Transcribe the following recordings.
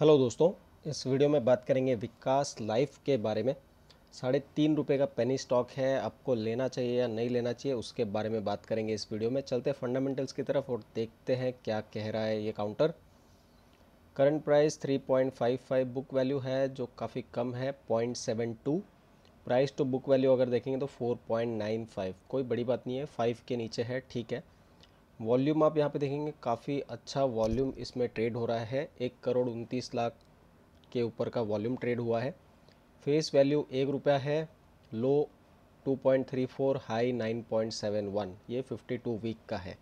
hello दोस्तों इस video में बात करेंगे विकास लाइफ के बारे में साढ़े तीन रुपये का पेनी स्टॉक है आपको लेना चाहिए या नहीं लेना चाहिए उसके बारे में बात करेंगे इस वीडियो में चलते फंडामेंटल्स की तरफ और देखते हैं क्या कह रहा है ये counter current price 3.55 book value है जो काफ़ी कम है point price to book value अगर देखेंगे तो फोर कोई बड़ी बात नहीं है फाइव के नीचे है ठीक है वॉल्यूम आप यहाँ पे देखेंगे काफ़ी अच्छा वॉल्यूम इसमें ट्रेड हो रहा है एक करोड़ उनतीस लाख के ऊपर का वॉल्यूम ट्रेड हुआ है फेस वैल्यू एक रुपया है लो 2.34 हाई 9.71 ये 52 वीक का है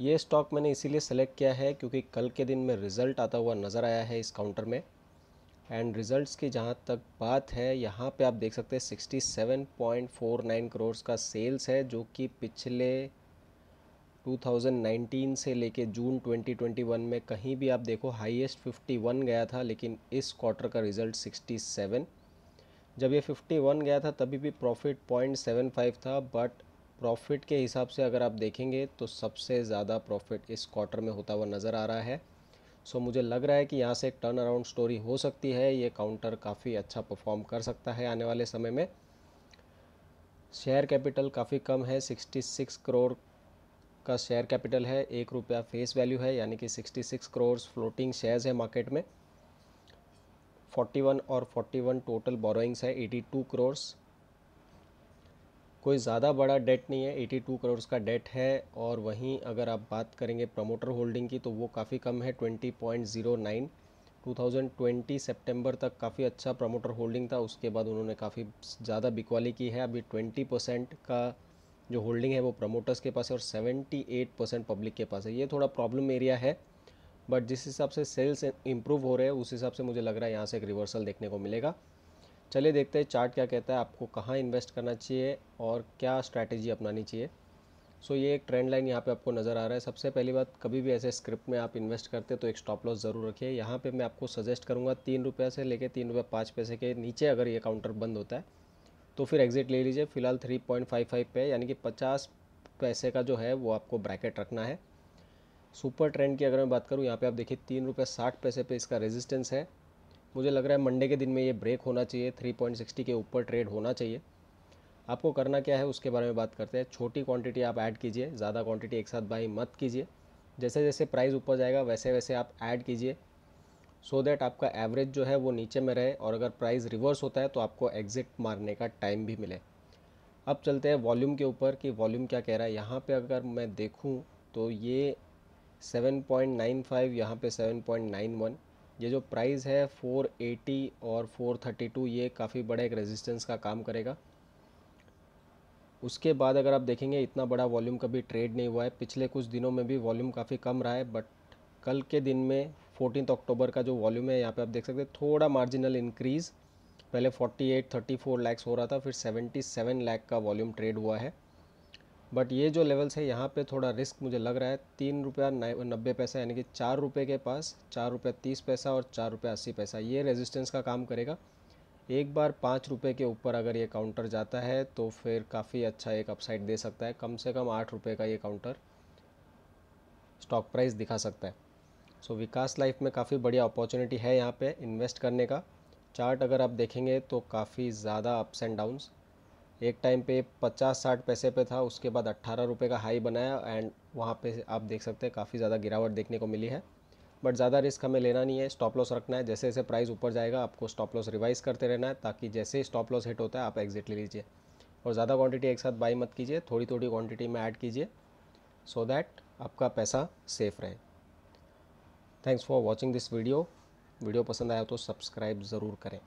ये स्टॉक मैंने इसीलिए सेलेक्ट किया है क्योंकि कल के दिन में रिज़ल्ट आता हुआ नज़र आया है इस काउंटर में एंड रिज़ल्ट्स की जहाँ तक बात है यहाँ पे आप देख सकते हैं नाइन करोड़ का सेल्स है जो कि पिछले 2019 से लेके जून 2021 में कहीं भी आप देखो हाईएस्ट 51 गया था लेकिन इस क्वार्टर का रिज़ल्ट 67 जब ये 51 गया था तभी भी प्रॉफिट पॉइंट सेवन फाइव था बट प्रॉफिट के हिसाब से अगर आप देखेंगे तो सबसे ज़्यादा प्रॉफिट इस क्वार्टर में होता हुआ नज़र आ रहा है सो so, मुझे लग रहा है कि यहाँ से एक टर्न अराउंड स्टोरी हो सकती है ये काउंटर काफ़ी अच्छा परफॉर्म कर सकता है आने वाले समय में शेयर कैपिटल काफ़ी कम है 66 करोड़ का शेयर कैपिटल है एक रुपया फेस वैल्यू है यानी कि 66 करोड़ फ्लोटिंग शेयर्स है मार्केट में 41 और 41 टोटल बोरोइंग्स है 82 करोड़ कोई ज़्यादा बड़ा डेट नहीं है 82 करोड़ का डेट है और वहीं अगर आप बात करेंगे प्रमोटर होल्डिंग की तो वो काफ़ी कम है 20.09 ट्वेंटी सितंबर तक काफ़ी अच्छा प्रमोटर होल्डिंग था उसके बाद उन्होंने काफ़ी ज़्यादा बिकवाली की है अभी 20 परसेंट का जो होल्डिंग है वो प्रमोटर्स के पास है और 78 परसेंट पब्लिक के पास है ये थोड़ा प्रॉब्लम एरिया है बट जिस हिसाब से सेल्स इम्प्रूव हो रहे हैं उस हिसाब से मुझे लग रहा है यहाँ से एक रिवर्सल देखने को मिलेगा चलिए देखते हैं चार्ट क्या कहता है आपको कहाँ इन्वेस्ट करना चाहिए और क्या स्ट्रैटेजी अपनानी चाहिए सो so, ये एक ट्रेंड लाइन यहाँ पे आपको नज़र आ रहा है सबसे पहली बात कभी भी ऐसे स्क्रिप्ट में आप इन्वेस्ट करते तो एक स्टॉप लॉस ज़रूर रखिए यहाँ पे मैं आपको सजेस्ट करूँगा तीन रुपये से लेके तीन रुपये पाँच पैसे के नीचे अगर ये काउंटर बंद होता है तो फिर एग्ज़िट ले लीजिए फिलहाल थ्री पॉइंट फाइव फाइव पे यानी कि पचास पैसे का जो है वो आपको ब्रैकेट रखना है सुपर ट्रेंड की अगर मैं बात करूँ यहाँ पे आप देखिए तीन रुपये साठ पैसे पे इसका रेजिस्टेंस है मुझे लग रहा है मंडे के दिन में ये ब्रेक होना चाहिए थ्री पॉइंट सिक्सटी के ऊपर ट्रेड होना चाहिए आपको करना क्या है उसके बारे में बात करते हैं छोटी क्वांटिटी आप ऐड कीजिए ज़्यादा क्वांटिटी एक साथ बाई मत कीजिए जैसे जैसे प्राइस ऊपर जाएगा वैसे वैसे आप ऐड कीजिए सो so दैट आपका एवरेज जो है वो नीचे में रहे और अगर प्राइस रिवर्स होता है तो आपको एग्ज़िट मारने का टाइम भी मिले अब चलते हैं वॉल्यूम के ऊपर कि वॉल्यूम क्या कह रहा है यहाँ पे अगर मैं देखूँ तो ये 7.95 यहाँ पर सेवन ये जो प्राइस है 480 और 432 ये काफ़ी बड़ा एक रेजिस्टेंस का काम करेगा उसके बाद अगर आप देखेंगे इतना बड़ा वॉल्यूम कभी ट्रेड नहीं हुआ है पिछले कुछ दिनों में भी वॉल्यूम काफ़ी कम रहा है बट कल के दिन में फोर्टीन अक्टूबर का जो वॉल्यूम है यहाँ पे आप देख सकते हैं थोड़ा मार्जिनल इंक्रीज़ पहले 48 34 लैक्स हो रहा था फिर 77 लाख का वॉल्यूम ट्रेड हुआ है बट ये जो लेवल्स है यहाँ पे थोड़ा रिस्क मुझे लग रहा है तीन रुपया नब्बे पैसा यानी कि चार रुपये के पास चार रुपये तीस पैसा और चार रुपये अस्सी पैसा ये रेजिस्टेंस का काम करेगा एक बार पाँच रुपये के ऊपर अगर ये काउंटर जाता है तो फिर काफ़ी अच्छा एक अपसाइड दे सकता है कम से कम आठ रुपये का ये काउंटर स्टॉक प्राइस दिखा सकता है सो so, विकास लाइफ में काफ़ी बढ़िया अपॉर्चुनिटी है यहाँ पे इन्वेस्ट करने का चार्ट अगर आप देखेंगे तो काफ़ी ज़्यादा अप्स एंड डाउन्स एक टाइम पे पचास साठ पैसे पे था उसके बाद अट्ठारह रुपये का हाई बनाया एंड वहाँ पे आप देख सकते हैं काफ़ी ज़्यादा गिरावट देखने को मिली है बट ज़्यादा रिस्क हमें लेना नहीं है स्टॉप लॉस रखना है जैसे जैसे प्राइस ऊपर जाएगा आपको स्टॉप लॉस रिवाइज़ करते रहना है ताकि जैसे ही स्टॉप लॉस हिट होता है आप एग्जिट ले लीजिए और ज़्यादा क्वांटिटी एक साथ बाई मत कीजिए थोड़ी थोड़ी क्वांटिटी में ऐड कीजिए सो दैट आपका पैसा सेफ रहे thanks for watching this video video पसंद आया तो सब्सक्राइब ज़रूर करें